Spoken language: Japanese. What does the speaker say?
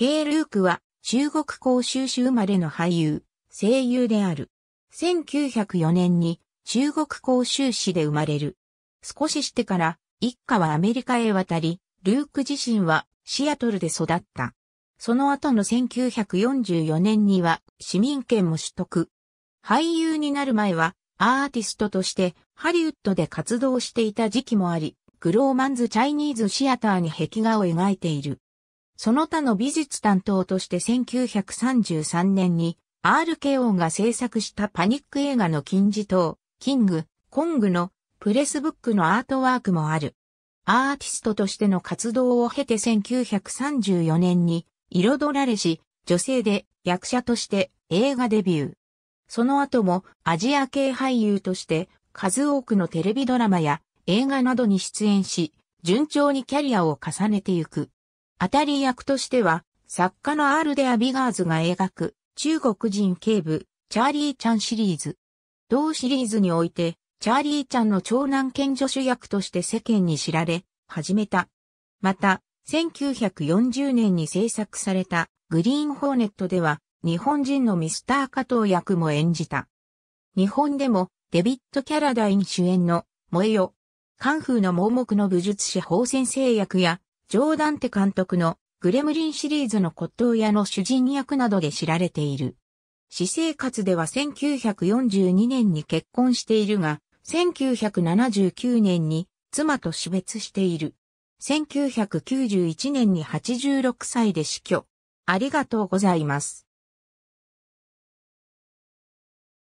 K. ルークは中国広州市生まれの俳優、声優である。1904年に中国広州市で生まれる。少ししてから一家はアメリカへ渡り、ルーク自身はシアトルで育った。その後の1944年には市民権も取得。俳優になる前はアーティストとしてハリウッドで活動していた時期もあり、グローマンズ・チャイニーズ・シアターに壁画を描いている。その他の美術担当として1933年に RKO が制作したパニック映画の金字塔、キング、コングのプレスブックのアートワークもある。アーティストとしての活動を経て1934年に彩られし、女性で役者として映画デビュー。その後もアジア系俳優として数多くのテレビドラマや映画などに出演し、順調にキャリアを重ねてゆく。当たり役としては、作家のアール・デア・ビガーズが描く、中国人警部、チャーリー・チャンシリーズ。同シリーズにおいて、チャーリー・チャンの長男兼助手役として世間に知られ、始めた。また、1940年に制作された、グリーン・ホーネットでは、日本人のミスター加藤役も演じた。日本でも、デビッド・キャラダイン主演の、萌えよ。カンフーの盲目の武術師法先生役や、ジョーダンテ監督のグレムリンシリーズの骨董屋の主人役などで知られている。私生活では1942年に結婚しているが、1979年に妻と死別している。1991年に86歳で死去。ありがとうございます。